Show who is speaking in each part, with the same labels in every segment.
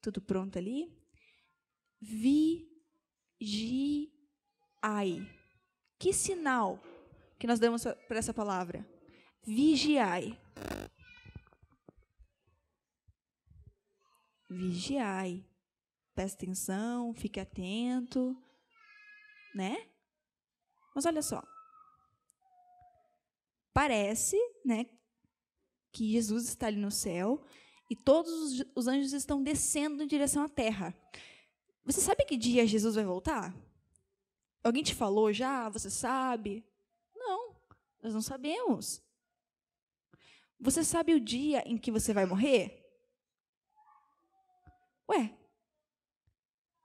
Speaker 1: Tudo pronto ali? Vigiai. Que sinal que nós damos para essa palavra? Vigiai. Vigiai. Presta atenção, fique atento, né? Mas olha só. Parece, né, que Jesus está ali no céu e todos os anjos estão descendo em direção à terra. Você sabe que dia Jesus vai voltar? Alguém te falou já? Você sabe? Não, nós não sabemos. Você sabe o dia em que você vai morrer? Ué,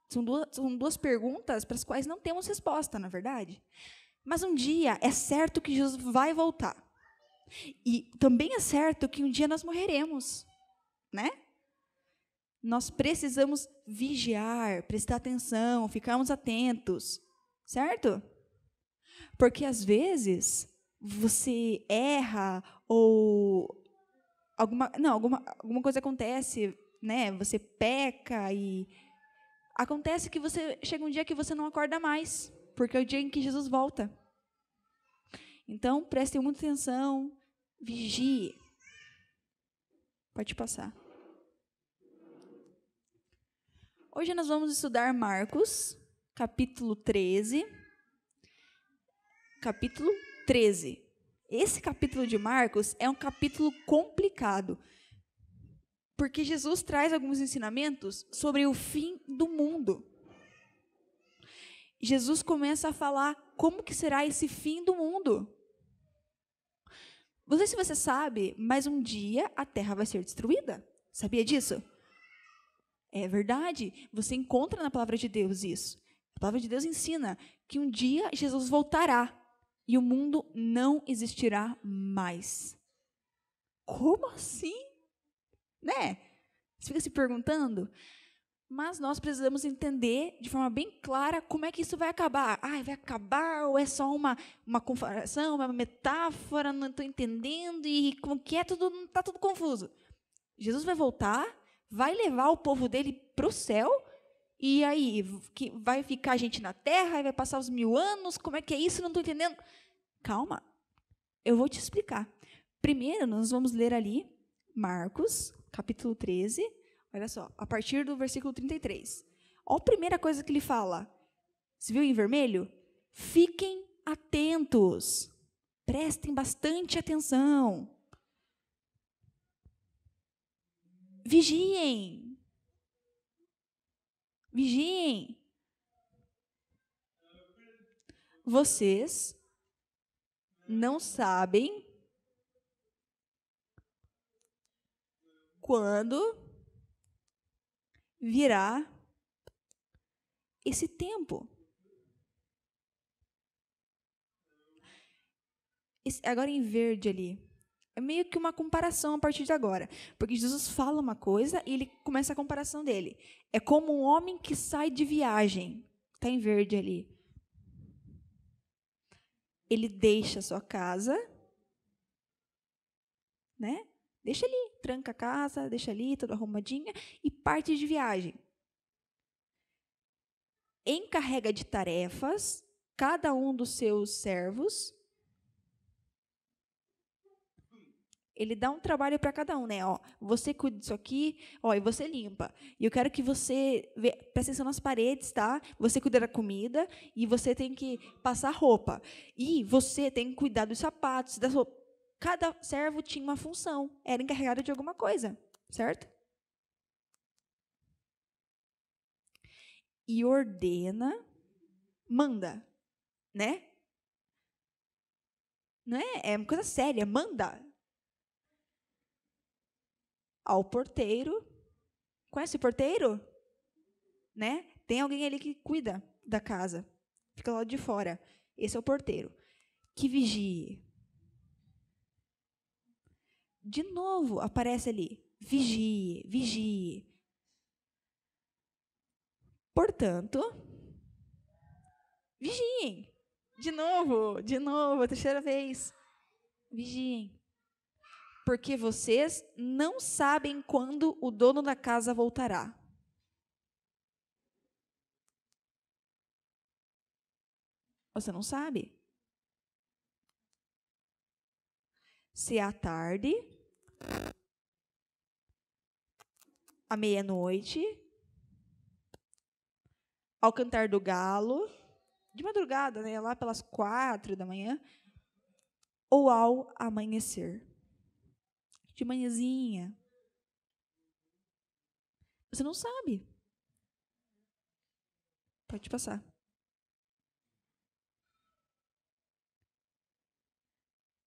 Speaker 1: são duas, são duas perguntas para as quais não temos resposta, na verdade. Mas um dia é certo que Jesus vai voltar. E também é certo que um dia nós morreremos né? Nós precisamos vigiar, prestar atenção, ficarmos atentos, certo? Porque às vezes você erra ou alguma, não, alguma, alguma coisa acontece, né? Você peca e acontece que você chega um dia que você não acorda mais, porque é o dia em que Jesus volta. Então, prestem muita atenção, vigie. Pode passar. Hoje nós vamos estudar Marcos, capítulo 13. Capítulo 13. Esse capítulo de Marcos é um capítulo complicado, porque Jesus traz alguns ensinamentos sobre o fim do mundo. Jesus começa a falar como que será esse fim do mundo. Não sei se você sabe, mas um dia a terra vai ser destruída. Sabia disso? É verdade, você encontra na palavra de Deus isso. A palavra de Deus ensina que um dia Jesus voltará e o mundo não existirá mais. Como assim? Né? Você fica se perguntando? Mas nós precisamos entender de forma bem clara como é que isso vai acabar. Ah, vai acabar ou é só uma, uma comparação, uma metáfora, não estou entendendo e como que é, tudo, está tudo confuso. Jesus vai voltar vai levar o povo dele para o céu. E aí, que vai ficar a gente na terra e vai passar os mil anos? Como é que é isso? Não estou entendendo. Calma, eu vou te explicar. Primeiro, nós vamos ler ali Marcos, capítulo 13. Olha só, a partir do versículo 33. Olha a primeira coisa que ele fala. Você viu em vermelho? Fiquem atentos. Prestem bastante atenção. Vigiem. Vigiem. Vocês não sabem quando virá esse tempo. Esse, agora em verde ali. É meio que uma comparação a partir de agora. Porque Jesus fala uma coisa e ele começa a comparação dele. É como um homem que sai de viagem. Está em verde ali. Ele deixa a sua casa, né? Deixa ali, tranca a casa, deixa ali, tudo arrumadinha, e parte de viagem. Encarrega de tarefas cada um dos seus servos ele dá um trabalho para cada um, né? Ó, você cuida disso aqui, ó, e você limpa. E eu quero que você vê, presta atenção nas paredes, tá? Você cuida da comida e você tem que passar roupa. E você tem que cuidar dos sapatos, Cada servo tinha uma função, era encarregado de alguma coisa, certo? E ordena, manda, né? Não é? É uma coisa séria, manda ao porteiro. Conhece o porteiro? Né? Tem alguém ali que cuida da casa, fica lá de fora. Esse é o porteiro. Que vigie. De novo aparece ali: vigie, vigie. Portanto, vigiem. De novo, de novo, a terceira vez. Vigiem porque vocês não sabem quando o dono da casa voltará. Você não sabe? Se é à tarde, à meia-noite, ao cantar do galo, de madrugada, né, lá pelas quatro da manhã, ou ao amanhecer de manhãzinha. Você não sabe. Pode passar.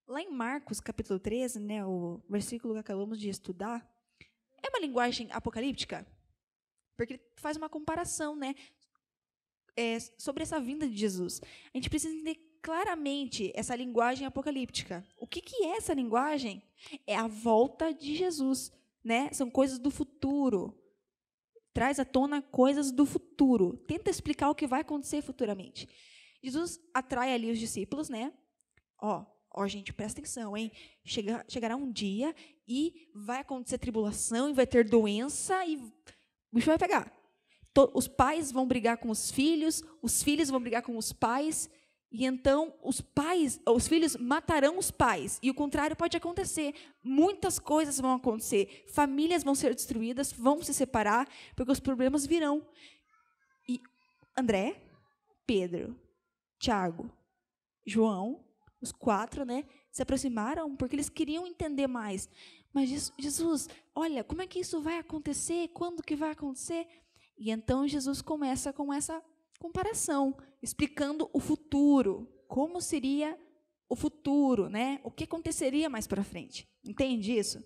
Speaker 1: Lá em Marcos, capítulo 13, né, o versículo que acabamos de estudar, é uma linguagem apocalíptica, porque ele faz uma comparação né, é, sobre essa vinda de Jesus. A gente precisa entender claramente essa linguagem apocalíptica. O que, que é essa linguagem? É a volta de Jesus, né? São coisas do futuro. Traz à tona coisas do futuro. Tenta explicar o que vai acontecer futuramente. Jesus atrai ali os discípulos, né? Ó, ó, gente, presta atenção, hein? Chega, chegará um dia e vai acontecer tribulação e vai ter doença e o bicho vai pegar. Os pais vão brigar com os filhos, os filhos vão brigar com os pais, e então os pais, os filhos matarão os pais, e o contrário pode acontecer. Muitas coisas vão acontecer, famílias vão ser destruídas, vão se separar, porque os problemas virão. E André, Pedro, Tiago, João, os quatro, né, se aproximaram porque eles queriam entender mais. Mas Jesus, olha, como é que isso vai acontecer? Quando que vai acontecer? E então Jesus começa com essa comparação, explicando o futuro, como seria o futuro, né? O que aconteceria mais para frente? Entende isso?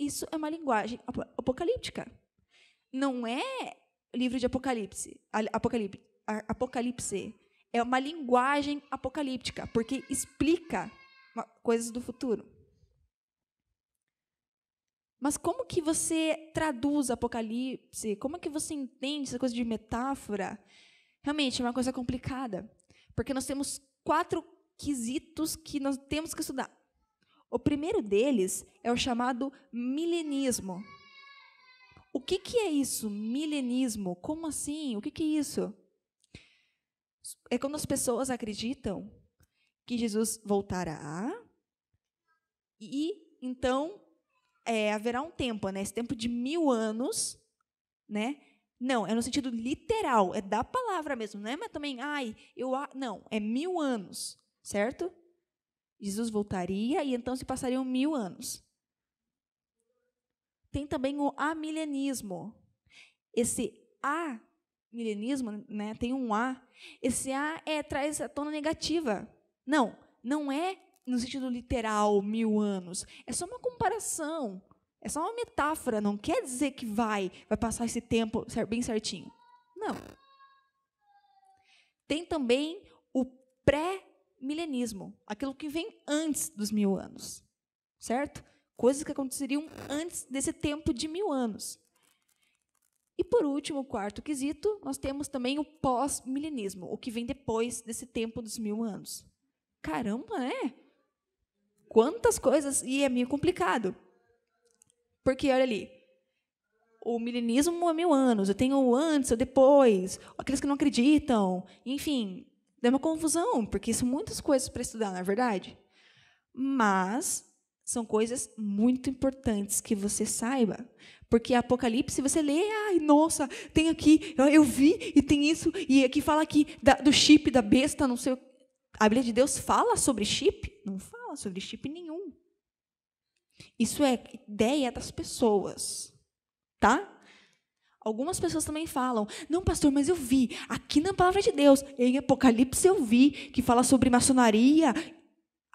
Speaker 1: Isso é uma linguagem apocalíptica. Não é livro de Apocalipse, Apocalipse, Apocalipse é uma linguagem apocalíptica, porque explica coisas do futuro. Mas como que você traduz Apocalipse? Como que você entende essa coisa de metáfora? Realmente, é uma coisa complicada, porque nós temos quatro quesitos que nós temos que estudar. O primeiro deles é o chamado milenismo. O que, que é isso, milenismo? Como assim? O que, que é isso? É quando as pessoas acreditam que Jesus voltará e então é, haverá um tempo, né? Esse tempo de mil anos, né? Não, é no sentido literal, é da palavra mesmo. Não é mas também, ai, eu. Não, é mil anos, certo? Jesus voltaria e então se passariam mil anos. Tem também o amilenismo. Esse a milenismo, né, tem um a. Esse a é traz a tona negativa. Não, não é no sentido literal mil anos. É só uma comparação é só uma metáfora, não quer dizer que vai, vai passar esse tempo bem certinho. Não. Tem também o pré-milenismo, aquilo que vem antes dos mil anos, certo? Coisas que aconteceriam antes desse tempo de mil anos. E por último, o quarto quesito, nós temos também o pós-milenismo, o que vem depois desse tempo dos mil anos. Caramba, é? Quantas coisas! E é meio complicado. Porque, olha ali, o milenismo há é mil anos, eu tenho o antes, o depois, aqueles que não acreditam, enfim, dá uma confusão, porque são muitas coisas para estudar, na é verdade. Mas são coisas muito importantes que você saiba. Porque Apocalipse, você lê, ai, nossa, tem aqui, ah, eu vi, e tem isso, e aqui fala aqui da, do chip, da besta, não sei. A Bíblia de Deus fala sobre chip? Não fala sobre chip nenhum. Isso é ideia das pessoas, tá? Algumas pessoas também falam: "Não, pastor, mas eu vi aqui na palavra de Deus, em Apocalipse eu vi que fala sobre maçonaria".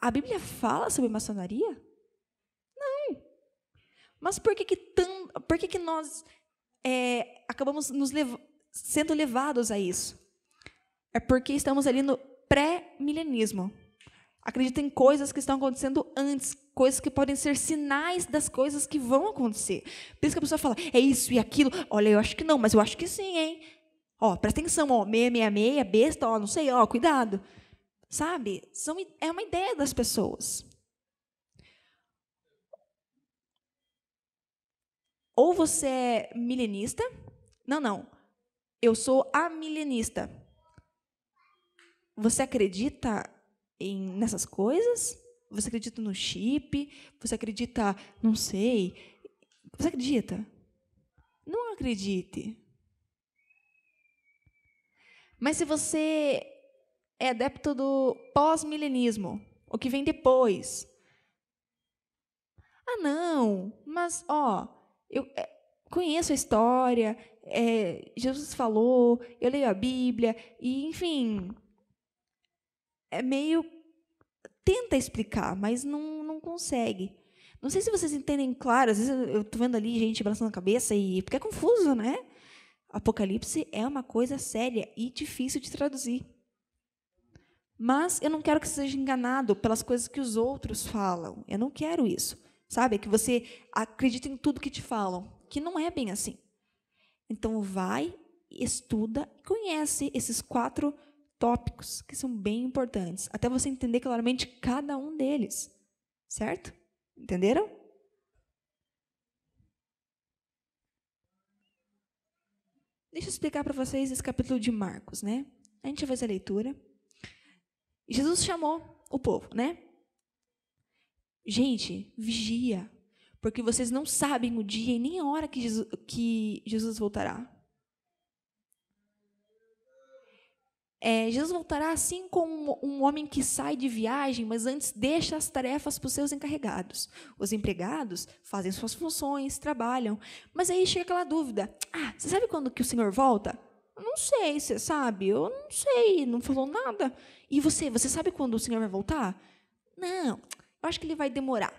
Speaker 1: A Bíblia fala sobre maçonaria? Não. Mas por que que por que que nós é, acabamos nos lev sendo levados a isso? É porque estamos ali no pré-milenismo. Acredita em coisas que estão acontecendo antes, coisas que podem ser sinais das coisas que vão acontecer. Por isso que a pessoa fala, é isso e aquilo. Olha, eu acho que não, mas eu acho que sim, hein? Ó, presta atenção, ó, meia, besta, ó, não sei, ó, cuidado. Sabe? São, é uma ideia das pessoas. Ou você é milenista. Não, não. Eu sou amilenista. Você acredita em, nessas coisas? Você acredita no chip? Você acredita, não sei. Você acredita? Não acredite. Mas se você é adepto do pós-milenismo, o que vem depois. Ah, não, mas, ó, eu é, conheço a história, é, Jesus falou, eu leio a Bíblia, e, enfim, é meio. tenta explicar, mas não, não consegue. Não sei se vocês entendem claro, às vezes eu estou vendo ali gente balançando a cabeça e. porque é confuso, né? Apocalipse é uma coisa séria e difícil de traduzir. Mas eu não quero que você seja enganado pelas coisas que os outros falam. Eu não quero isso. Sabe? É que você acredita em tudo que te falam. Que não é bem assim. Então, vai, estuda, conhece esses quatro tópicos que são bem importantes, até você entender claramente cada um deles, certo? Entenderam? Deixa eu explicar para vocês esse capítulo de Marcos, né? A gente fez a leitura. Jesus chamou o povo, né? Gente, vigia, porque vocês não sabem o dia e nem a hora que Jesus, que Jesus voltará. É, Jesus voltará assim como um homem que sai de viagem, mas antes deixa as tarefas para os seus encarregados. Os empregados fazem suas funções, trabalham, mas aí chega aquela dúvida: ah, você sabe quando que o Senhor volta? não sei, você sabe? Eu não sei, não falou nada. E você, você sabe quando o Senhor vai voltar? Não, eu acho que ele vai demorar.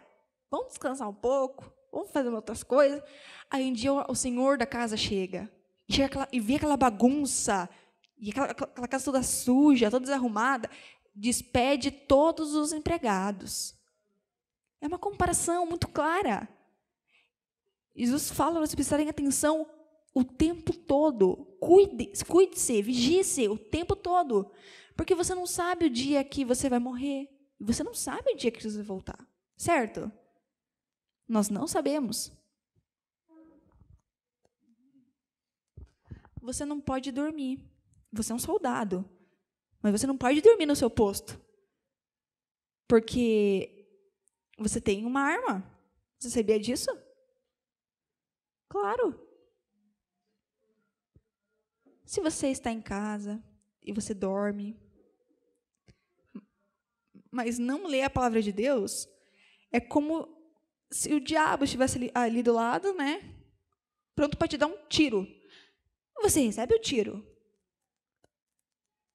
Speaker 1: Vamos descansar um pouco, vamos fazer outras coisas. Aí um dia o Senhor da casa chega chega aquela, e vê aquela bagunça e aquela, aquela casa toda suja, toda desarrumada, despede todos os empregados. É uma comparação muito clara. Jesus fala para vocês prestarem atenção o tempo todo. Cuide-se, cuide vigie-se o tempo todo. Porque você não sabe o dia que você vai morrer. E você não sabe o dia que você vai voltar. Certo? Nós não sabemos. Você não pode dormir. Você é um soldado. Mas você não pode dormir no seu posto. Porque você tem uma arma. Você sabia disso? Claro. Se você está em casa e você dorme, mas não lê a palavra de Deus, é como se o diabo estivesse ali, ali do lado, né? Pronto para te dar um tiro. Você recebe o tiro,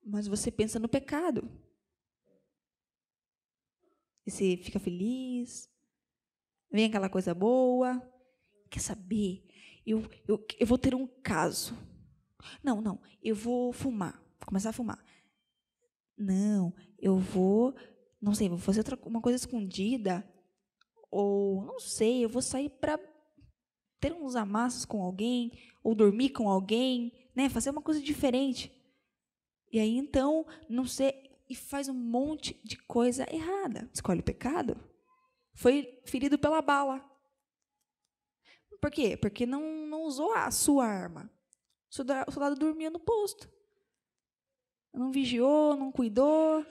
Speaker 1: mas você pensa no pecado. E você fica feliz, vem aquela coisa boa. Quer saber? Eu, eu, eu vou ter um caso. Não, não, eu vou fumar, vou começar a fumar. Não, eu vou, não sei, vou fazer outra, uma coisa escondida. Ou, não sei, eu vou sair para ter uns amassos com alguém, ou dormir com alguém, né? Fazer uma coisa diferente. E aí então, não sei, e faz um monte de coisa errada. Escolhe o pecado. Foi ferido pela bala. Por quê? Porque não, não usou a sua arma. O soldado, o soldado dormia no posto. Não vigiou, não cuidou.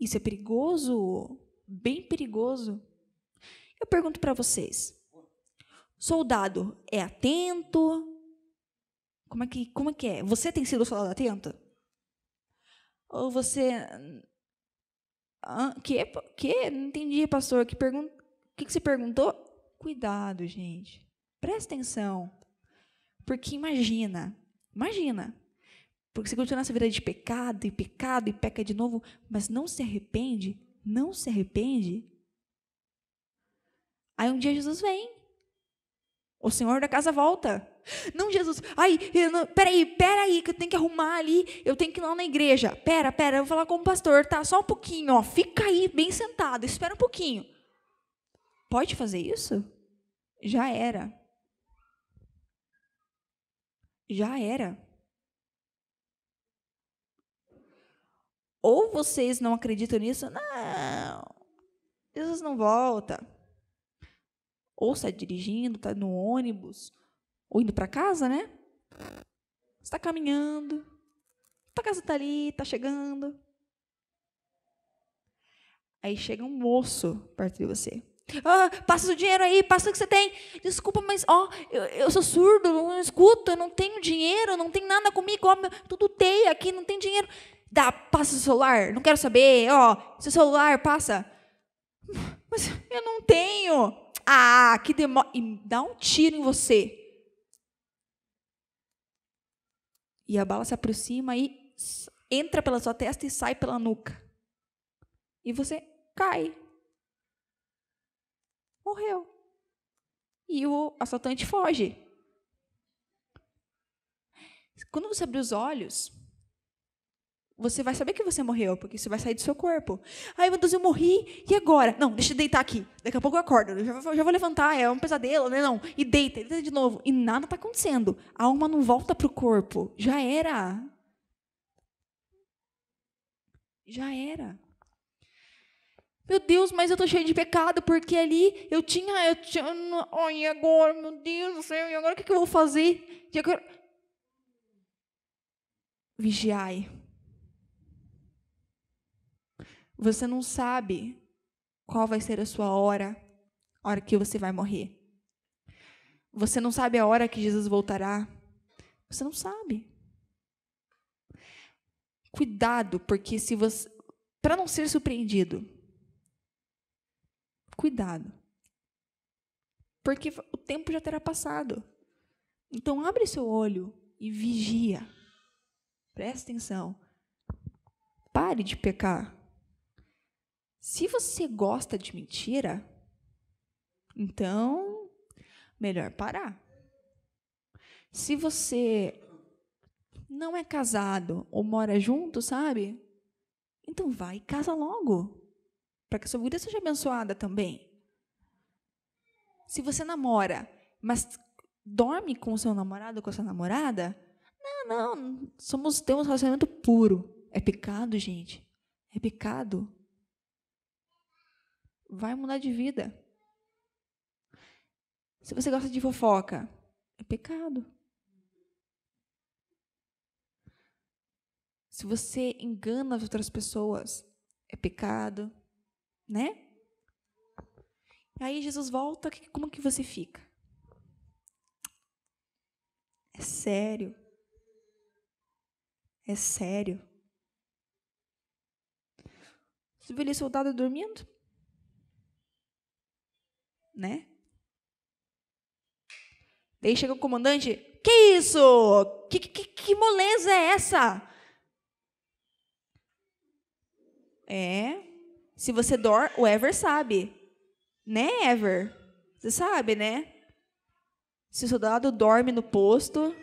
Speaker 1: Isso é perigoso. Bem perigoso. Eu pergunto para vocês: soldado é atento? Como é, que, como é que é? Você tem sido soldado atento? Ou você. que? É, que? É? Não entendi, pastor. Que pergun... O que, que você perguntou? Cuidado, gente. Presta atenção. Porque imagina, imagina. Porque se continuar essa vida de pecado e pecado e peca de novo, mas não se arrepende, não se arrepende. Aí um dia Jesus vem. O Senhor da casa volta. Não, Jesus, ai, não, peraí, peraí, que eu tenho que arrumar ali, eu tenho que ir lá na igreja. Pera, pera, eu vou falar com o pastor, tá? Só um pouquinho, ó, fica aí, bem sentado, espera um pouquinho. Pode fazer isso? Já era. Já era. Ou vocês não acreditam nisso? Não. Jesus não volta. Ou está dirigindo, está no ônibus, ou indo para casa, né? Você está caminhando, tua tá casa está ali, está chegando. Aí chega um moço perto de você. Ah, passa o dinheiro aí, passa o que você tem. Desculpa, mas ó, eu, eu sou surdo, não escuto, eu não tenho dinheiro, não tem nada comigo, ó, tudo teia aqui, não tem dinheiro. Dá, passa o celular, não quero saber, ó, seu celular, passa. Mas eu não tenho. Ah, que demora. E dá um tiro em você. E a bala se aproxima e entra pela sua testa e sai pela nuca. E você cai. Morreu. E o assaltante foge. Quando você abre os olhos, você vai saber que você morreu, porque isso vai sair do seu corpo. Aí, meu Deus, eu morri, e agora? Não, deixa eu deitar aqui. Daqui a pouco eu acordo, eu já, vou, já vou levantar, é um pesadelo, né? Não. E deita, deita de novo. E nada está acontecendo. A alma não volta para o corpo. Já era. Já era. Meu Deus, mas eu tô cheio de pecado, porque ali eu tinha. Eu tinha Ai, e agora, meu Deus do céu, e agora o que, que eu vou fazer? E agora... Vigiai você não sabe qual vai ser a sua hora, a hora que você vai morrer. Você não sabe a hora que Jesus voltará. Você não sabe. Cuidado, porque se você para não ser surpreendido. Cuidado. Porque o tempo já terá passado. Então abre seu olho e vigia. Presta atenção. Pare de pecar. Se você gosta de mentira, então melhor parar. Se você não é casado ou mora junto, sabe? Então vai e casa logo, para que a sua vida seja abençoada também. Se você namora, mas dorme com o seu namorado ou com a sua namorada, não, não, somos temos um relacionamento puro. É pecado, gente. É pecado vai mudar de vida. Se você gosta de fofoca, é pecado. Se você engana as outras pessoas, é pecado, né? Aí Jesus volta, como que você fica? É sério. É sério. Você vê ali soldado dormindo? né? Daí chega o comandante, que isso? Que, que, que moleza é essa? É, se você dorme, o Ever sabe, né, Ever? Você sabe, né? Se o soldado dorme no posto,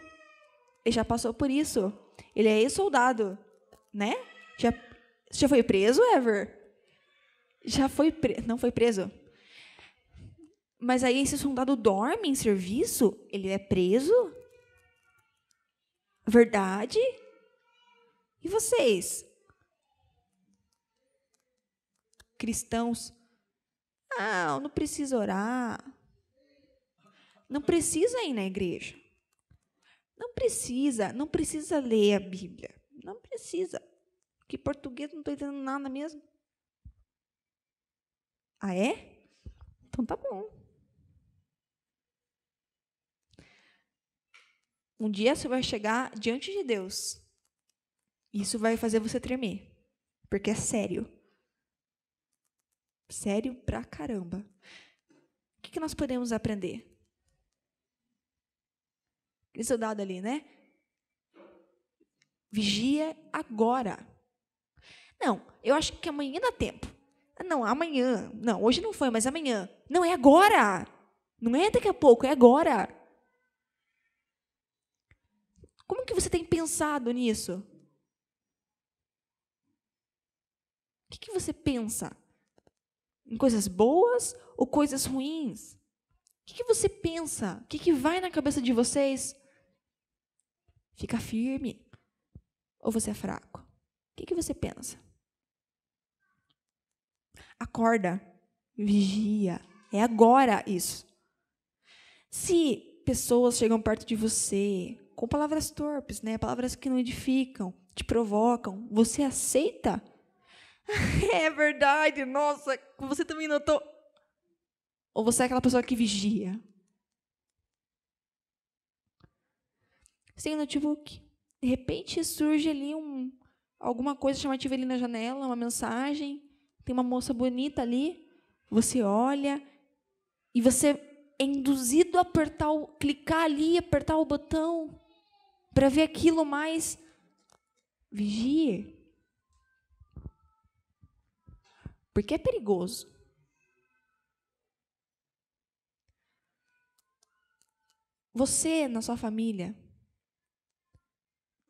Speaker 1: ele já passou por isso. Ele é ex-soldado, né? Já, já foi preso, Ever? Já foi preso? Não foi preso? Mas aí esse soldado dorme em serviço? Ele é preso? Verdade? E vocês? Cristãos? Ah, eu não preciso orar. Não precisa ir na igreja. Não precisa, não precisa ler a Bíblia. Não precisa. Que português não estou entendendo nada mesmo. Ah, é? Então tá bom. Um dia você vai chegar diante de Deus. Isso vai fazer você tremer. Porque é sério. Sério pra caramba. O que, nós podemos aprender? Aquele soldado ali, né? Vigia agora. Não, eu acho que amanhã dá tempo. Ah, não, amanhã. Não, hoje não foi, mas amanhã. Não, é agora. Não é daqui a pouco, é agora. Como que você tem pensado nisso? O que, que você pensa? Em coisas boas ou coisas ruins? O que, que você pensa? O que, que vai na cabeça de vocês? Fica firme. Ou você é fraco? O que, que você pensa? Acorda. Vigia. É agora isso. Se pessoas chegam perto de você, com palavras torpes, né? Palavras que não edificam, te provocam. Você aceita? é verdade, nossa, você também notou. Ou você é aquela pessoa que vigia? Sem notebook. De repente surge ali um, alguma coisa chamativa ali na janela, uma mensagem. Tem uma moça bonita ali. Você olha e você é induzido a apertar o, clicar ali, apertar o botão para ver aquilo mais. Vigie. Porque é perigoso. Você, na sua família,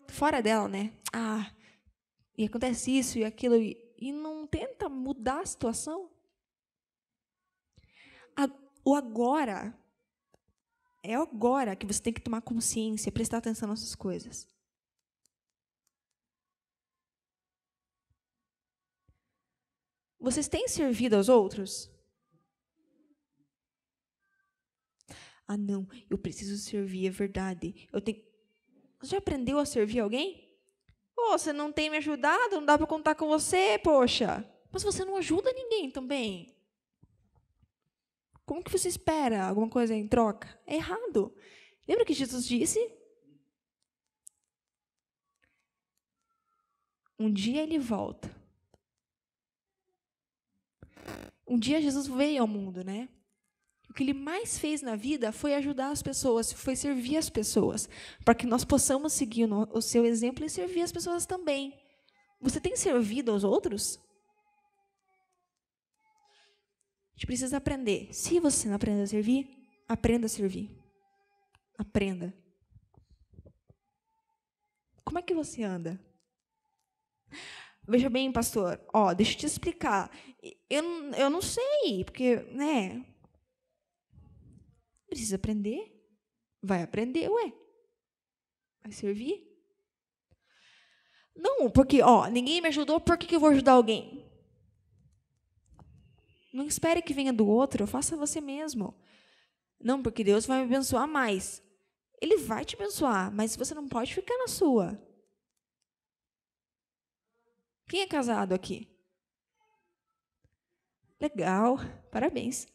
Speaker 1: fora dela, né? Ah, e acontece isso e aquilo, e, e não tenta mudar a situação. A, o agora é agora que você tem que tomar consciência, prestar atenção nessas coisas. Vocês têm servido aos outros? Ah, não, eu preciso servir, é verdade. Eu tenho. Você já aprendeu a servir alguém? Pô, você não tem me ajudado, não dá para contar com você, poxa. Mas você não ajuda ninguém também. Como que você espera alguma coisa em troca? É errado. Lembra que Jesus disse? Um dia ele volta. Um dia Jesus veio ao mundo, né? O que ele mais fez na vida foi ajudar as pessoas, foi servir as pessoas, para que nós possamos seguir o seu exemplo e servir as pessoas também. Você tem servido aos outros? gente precisa aprender. Se você não aprende a servir, aprenda a servir. Aprenda. Como é que você anda? Veja bem, pastor, ó, deixa eu te explicar. Eu, eu não sei, porque, né? Precisa aprender. Vai aprender, ué. Vai servir? Não, porque, ó, ninguém me ajudou, por que, que eu vou ajudar alguém? Não espere que venha do outro, faça você mesmo. Não, porque Deus vai me abençoar mais. Ele vai te abençoar, mas você não pode ficar na sua. Quem é casado aqui? Legal, parabéns.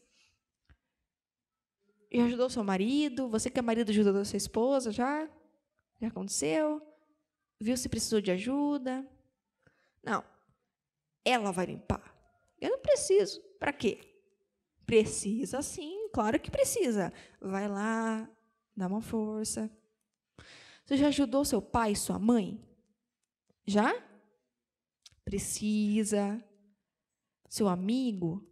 Speaker 1: Já ajudou seu marido? Você que é marido ajudou a sua esposa já? Já aconteceu? Viu se precisou de ajuda? Não. Ela vai limpar. Eu não preciso para quê? Precisa sim, claro que precisa. Vai lá, dá uma força. Você já ajudou seu pai, sua mãe? Já? Precisa. Seu amigo?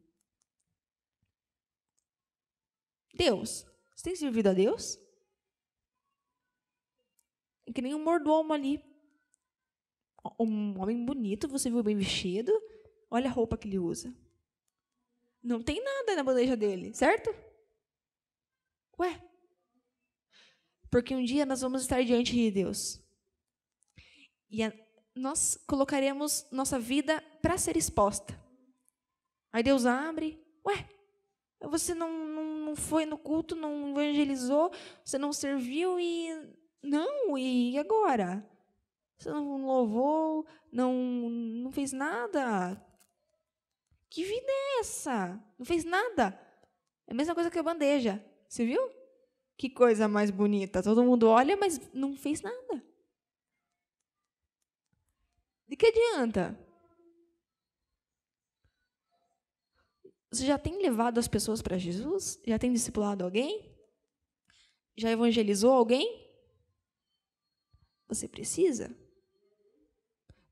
Speaker 1: Deus. Você tem servido a Deus? É que nem um mordomo ali. Um homem bonito, você viu bem vestido. Olha a roupa que ele usa. Não tem nada na bandeja dele, certo? Ué. Porque um dia nós vamos estar diante de Deus. E a, nós colocaremos nossa vida para ser exposta. Aí Deus abre. Ué, você não, não, não foi no culto, não evangelizou, você não serviu e. Não, e agora? Você não louvou, não, não fez nada. Que vida é essa? Não fez nada. É a mesma coisa que a bandeja. Você viu? Que coisa mais bonita. Todo mundo olha, mas não fez nada. De que adianta? Você já tem levado as pessoas para Jesus? Já tem discipulado alguém? Já evangelizou alguém? Você precisa?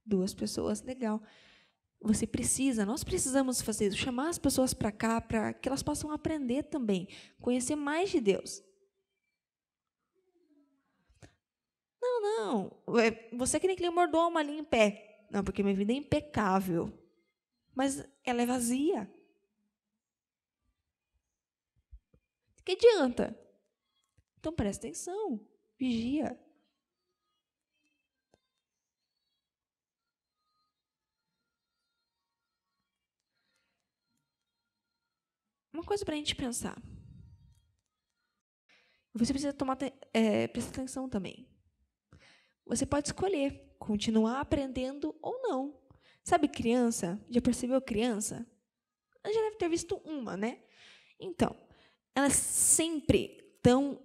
Speaker 1: Duas pessoas, legal. Você precisa, nós precisamos fazer isso, chamar as pessoas para cá, para que elas possam aprender também, conhecer mais de Deus. Não, não, é, você é que nem que mordou uma linha em pé. Não, porque minha vida é impecável. Mas ela é vazia. Que adianta? Então presta atenção, vigia. Uma coisa para a gente pensar. Você precisa tomar é, prestar atenção também. Você pode escolher continuar aprendendo ou não. Sabe criança? Já percebeu criança? Ela já deve ter visto uma, né? Então, elas sempre estão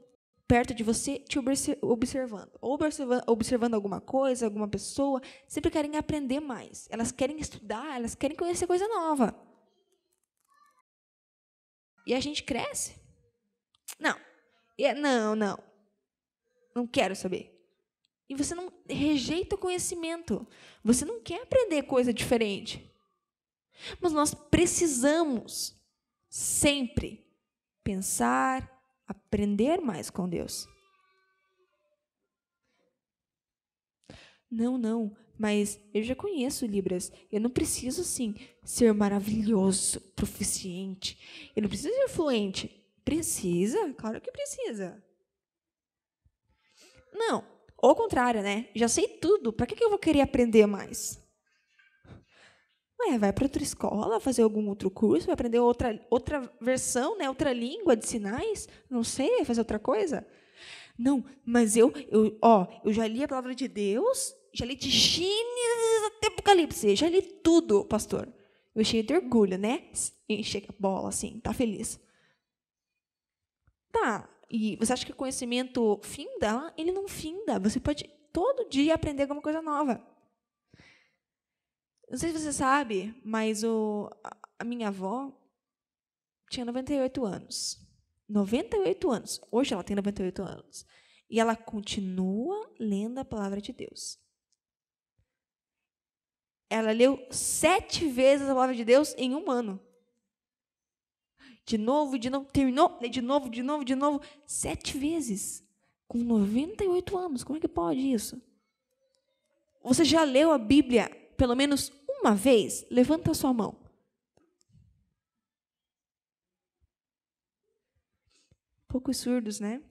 Speaker 1: perto de você, te observando. Ou observando alguma coisa, alguma pessoa, sempre querem aprender mais. Elas querem estudar, elas querem conhecer coisa nova. E a gente cresce. Não. É, não, não. Não quero saber. E você não rejeita o conhecimento. Você não quer aprender coisa diferente. Mas nós precisamos sempre pensar, aprender mais com Deus. Não, não. Mas eu já conheço Libras. Eu não preciso, assim, ser maravilhoso, proficiente. Eu não preciso ser fluente. Precisa? Claro que precisa. Não. Ou ao contrário, né? Já sei tudo. Para que eu vou querer aprender mais? Ué, vai para outra escola, fazer algum outro curso, vai aprender outra, outra versão, né? outra língua de sinais, não sei, fazer outra coisa. Não, mas eu, eu, ó, eu já li a palavra de Deus, já li de Gênesis até Apocalipse, já li tudo, pastor. Eu cheio de orgulho, né? Enchei a bola, assim, tá feliz. Tá, e você acha que o conhecimento finda? Ele não finda. Você pode todo dia aprender alguma coisa nova. Não sei se você sabe, mas o, a minha avó tinha 98 anos. 98 anos. Hoje ela tem 98 anos. E ela continua lendo a palavra de Deus. Ela leu sete vezes a palavra de Deus em um ano. De novo, de novo, terminou, de novo, de novo, de novo, sete vezes. Com 98 anos, como é que pode isso? Você já leu a Bíblia pelo menos uma vez? Levanta a sua mão. Poucos surdos, né?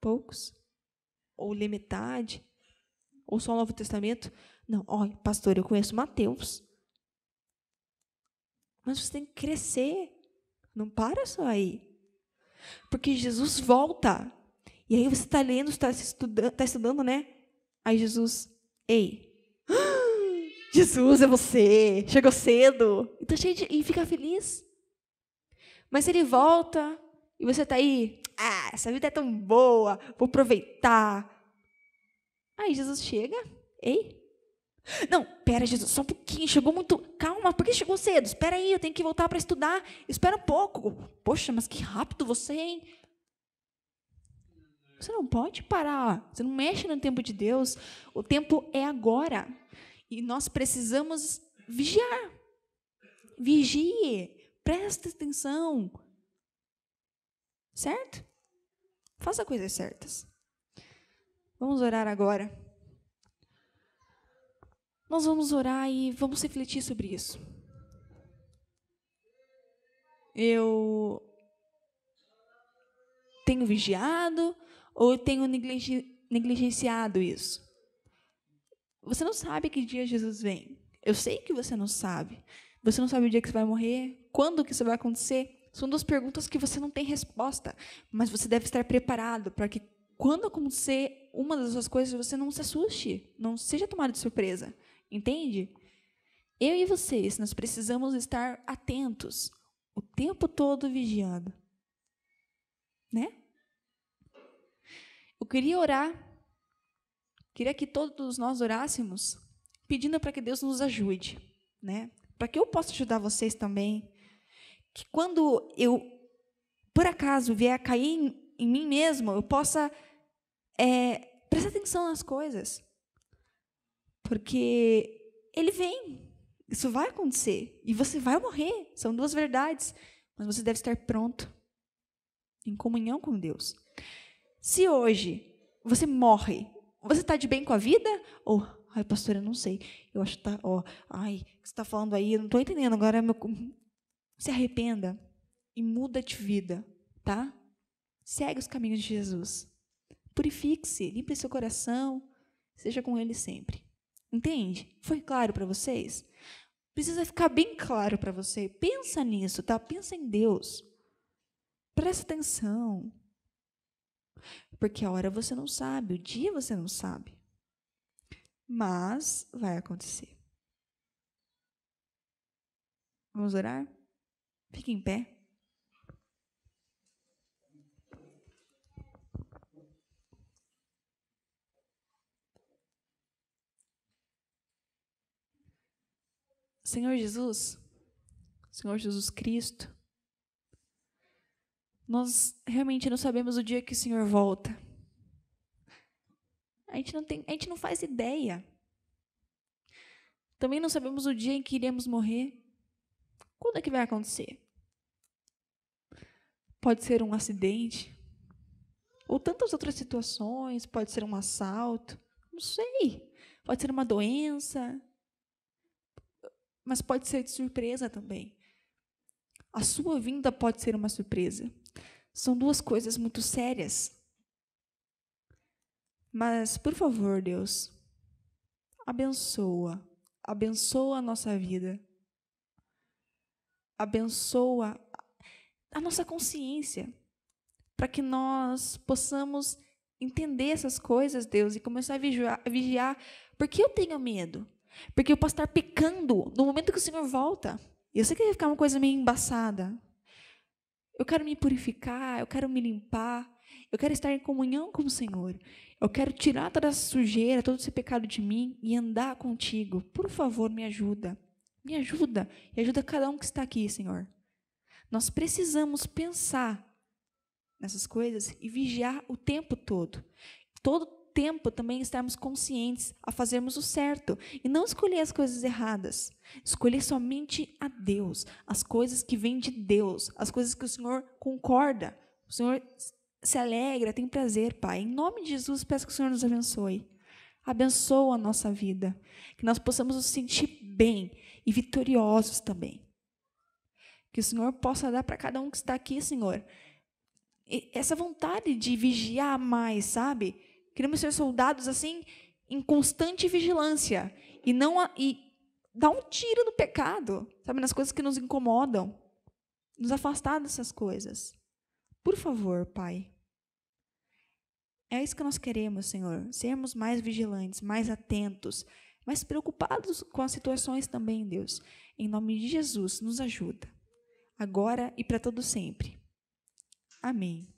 Speaker 1: Poucos. Ou lê metade. Ou só o Novo Testamento. Não, olha, pastor, eu conheço Mateus. Mas você tem que crescer. Não para só aí. Porque Jesus volta. E aí você está lendo, está estudando, tá estudando, né? Aí Jesus, ei, Jesus é você, chegou cedo. Então, cheio de, e fica feliz. Mas ele volta e você está aí, ah, essa vida é tão boa, vou aproveitar. Aí Jesus chega, ei, não, pera, Jesus, só um pouquinho, chegou muito. Calma, por que chegou cedo? Espera aí, eu tenho que voltar para estudar. Espera um pouco. Poxa, mas que rápido você, hein? Você não pode parar. Você não mexe no tempo de Deus. O tempo é agora. E nós precisamos vigiar. Vigie. Preste atenção. Certo? Faça coisas certas. Vamos orar agora. Nós vamos orar e vamos refletir sobre isso. Eu tenho vigiado ou eu tenho negligenciado isso? Você não sabe que dia Jesus vem. Eu sei que você não sabe. Você não sabe o dia que você vai morrer, quando que isso vai acontecer. São duas perguntas que você não tem resposta, mas você deve estar preparado para que quando acontecer uma das suas coisas, você não se assuste, não seja tomado de surpresa. Entende? Eu e vocês, nós precisamos estar atentos, o tempo todo vigiando. Né? Eu queria orar, queria que todos nós orássemos, pedindo para que Deus nos ajude, né? Para que eu possa ajudar vocês também. Que quando eu, por acaso, vier a cair em, em mim mesmo, eu possa é, prestar atenção nas coisas. Porque ele vem. Isso vai acontecer. E você vai morrer. São duas verdades. Mas você deve estar pronto. Em comunhão com Deus. Se hoje você morre, você está de bem com a vida? Ou, ai, pastora, eu não sei. Eu acho que tá, ó, ai, o que você está falando aí? Eu não estou entendendo. Agora, meu... se arrependa e muda de vida, tá? Segue os caminhos de Jesus. Purifique-se, limpe seu coração, seja com Ele sempre. Entende? Foi claro para vocês? Precisa ficar bem claro para você. Pensa nisso, tá? Pensa em Deus. Presta atenção. Porque a hora você não sabe, o dia você não sabe. Mas vai acontecer. Vamos orar? Fique em pé. Senhor Jesus, Senhor Jesus Cristo, nós realmente não sabemos o dia que o Senhor volta. A gente não, tem, a gente não faz ideia. Também não sabemos o dia em que iremos morrer. Quando é que vai acontecer? Pode ser um acidente, ou tantas outras situações, pode ser um assalto, não sei. Pode ser uma doença, mas pode ser de surpresa também. A sua vinda pode ser uma surpresa. São duas coisas muito sérias. Mas, por favor, Deus, abençoa, abençoa a nossa vida. Abençoa a nossa consciência, para que nós possamos entender essas coisas, Deus, e começar a vigiar, vigiar porque eu tenho medo. Porque eu posso estar pecando no momento que o Senhor volta. E eu sei que vai ficar uma coisa meio embaçada. Eu quero me purificar, eu quero me limpar, eu quero estar em comunhão com o Senhor. Eu quero tirar toda essa sujeira, todo esse pecado de mim e andar contigo. Por favor, me ajuda. Me ajuda e ajuda cada um que está aqui, Senhor. Nós precisamos pensar nessas coisas e vigiar o tempo todo. Todo, tempo também estarmos conscientes a fazermos o certo e não escolher as coisas erradas. Escolher somente a Deus, as coisas que vêm de Deus, as coisas que o Senhor concorda. O Senhor se alegra, tem prazer, Pai. Em nome de Jesus, peço que o Senhor nos abençoe. Abençoa a nossa vida, que nós possamos nos sentir bem e vitoriosos também. Que o Senhor possa dar para cada um que está aqui, Senhor, essa vontade de vigiar mais, sabe? Queremos ser soldados assim em constante vigilância e não a, e dar um tiro no pecado, sabe, nas coisas que nos incomodam, nos afastar dessas coisas. Por favor, Pai. É isso que nós queremos, Senhor, sermos mais vigilantes, mais atentos, mais preocupados com as situações também, Deus. Em nome de Jesus, nos ajuda. Agora e para todo sempre. Amém.